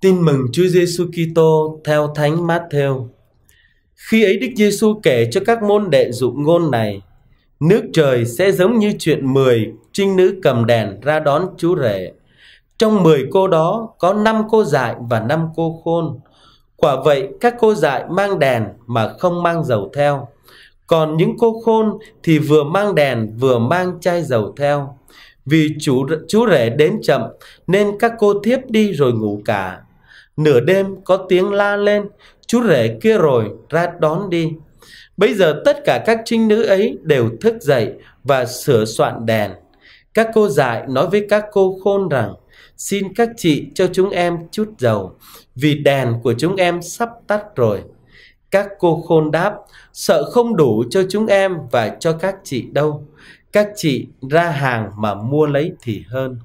Tin mừng Chúa Giêsu Kitô theo Thánh Matthew. Khi ấy Đức Giêsu kể cho các môn đệ dụ ngôn này: Nước trời sẽ giống như chuyện 10 trinh nữ cầm đèn ra đón Chúa rể. Trong 10 cô đó có 5 cô dại và 5 cô khôn. Quả vậy các cô dại mang đèn mà không mang dầu theo. Còn những cô khôn thì vừa mang đèn vừa mang chai dầu theo. Vì chú, chú rể đến chậm nên các cô thiếp đi rồi ngủ cả. Nửa đêm có tiếng la lên, chú rể kia rồi ra đón đi. Bây giờ tất cả các trinh nữ ấy đều thức dậy và sửa soạn đèn. Các cô dạy nói với các cô khôn rằng, xin các chị cho chúng em chút dầu, vì đèn của chúng em sắp tắt rồi. Các cô khôn đáp, sợ không đủ cho chúng em và cho các chị đâu. Các chị ra hàng mà mua lấy thì hơn.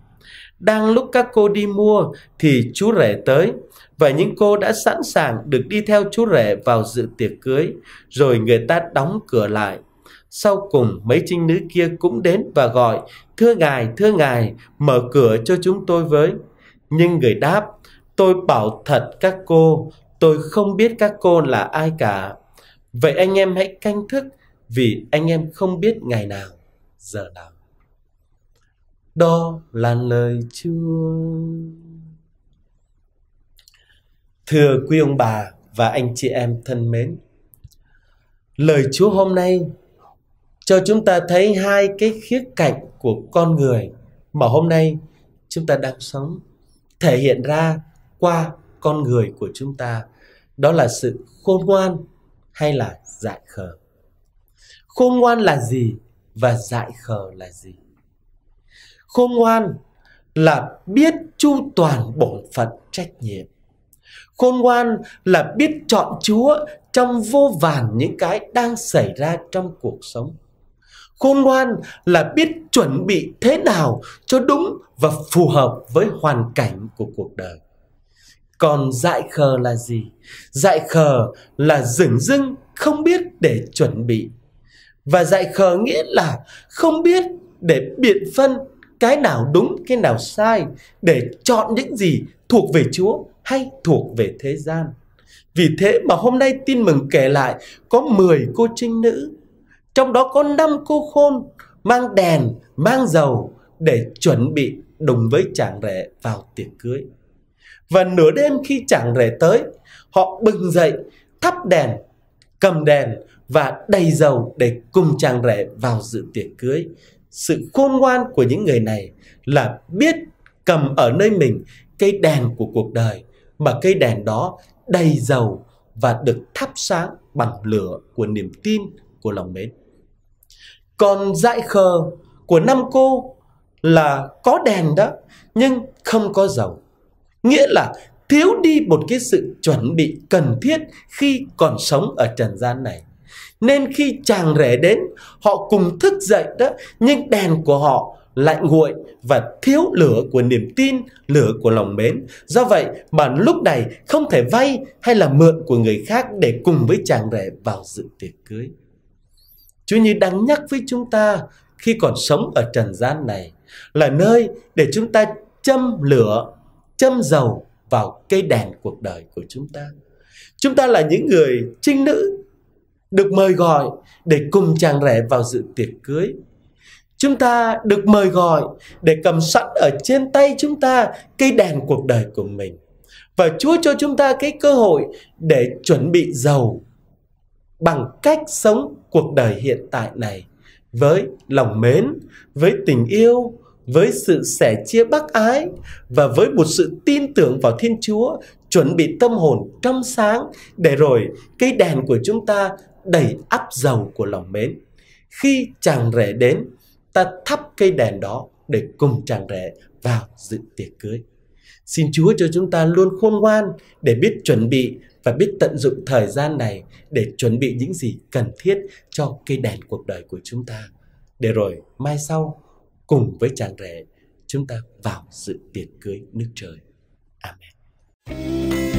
Đang lúc các cô đi mua thì chú rể tới và những cô đã sẵn sàng được đi theo chú rể vào dự tiệc cưới rồi người ta đóng cửa lại. Sau cùng mấy trinh nữ kia cũng đến và gọi Thưa ngài, thưa ngài, mở cửa cho chúng tôi với. Nhưng người đáp Tôi bảo thật các cô, tôi không biết các cô là ai cả. Vậy anh em hãy canh thức vì anh em không biết ngày nào, giờ nào đó là lời Chúa. Thưa quý ông bà và anh chị em thân mến, lời Chúa hôm nay cho chúng ta thấy hai cái khía cạnh của con người mà hôm nay chúng ta đang sống thể hiện ra qua con người của chúng ta đó là sự khôn ngoan hay là dại khờ khôn ngoan là gì và dại khờ là gì Khôn ngoan là biết chu toàn bổn phận trách nhiệm. Khôn ngoan là biết chọn Chúa trong vô vàn những cái đang xảy ra trong cuộc sống. Khôn ngoan là biết chuẩn bị thế nào cho đúng và phù hợp với hoàn cảnh của cuộc đời. Còn dại khờ là gì? Dại khờ là dửng dưng không biết để chuẩn bị. Và dại khờ nghĩa là không biết để biện phân cái nào đúng, cái nào sai để chọn những gì thuộc về Chúa hay thuộc về thế gian. Vì thế mà hôm nay tin mừng kể lại có 10 cô trinh nữ, trong đó có năm cô khôn mang đèn, mang dầu để chuẩn bị đồng với chàng rể vào tiệc cưới. Và nửa đêm khi chàng rể tới, họ bừng dậy, thắp đèn, cầm đèn và đầy dầu để cùng chàng rể vào dự tiệc cưới sự khôn ngoan của những người này là biết cầm ở nơi mình cây đèn của cuộc đời mà cây đèn đó đầy dầu và được thắp sáng bằng lửa của niềm tin của lòng mến. Còn dại khờ của năm cô là có đèn đó nhưng không có dầu. Nghĩa là thiếu đi một cái sự chuẩn bị cần thiết khi còn sống ở trần gian này. Nên khi chàng rể đến, họ cùng thức dậy đó, nhưng đèn của họ lạnh nguội và thiếu lửa của niềm tin, lửa của lòng mến. Do vậy, bạn lúc này không thể vay hay là mượn của người khác để cùng với chàng rể vào dự tiệc cưới. Chúa như đang nhắc với chúng ta khi còn sống ở trần gian này là nơi để chúng ta châm lửa, châm dầu vào cây đèn cuộc đời của chúng ta. Chúng ta là những người trinh nữ, được mời gọi để cùng chàng rể vào dự tiệc cưới. Chúng ta được mời gọi để cầm sẵn ở trên tay chúng ta cây đèn cuộc đời của mình. Và Chúa cho chúng ta cái cơ hội để chuẩn bị giàu bằng cách sống cuộc đời hiện tại này với lòng mến, với tình yêu, với sự sẻ chia bác ái và với một sự tin tưởng vào Thiên Chúa, chuẩn bị tâm hồn trong sáng để rồi cây đèn của chúng ta đầy áp dầu của lòng mến. Khi chàng rể đến, ta thắp cây đèn đó để cùng chàng rể vào dự tiệc cưới. Xin Chúa cho chúng ta luôn khôn ngoan để biết chuẩn bị và biết tận dụng thời gian này để chuẩn bị những gì cần thiết cho cây đèn cuộc đời của chúng ta. Để rồi mai sau cùng với chàng rể chúng ta vào sự tiệc cưới nước trời. Amen.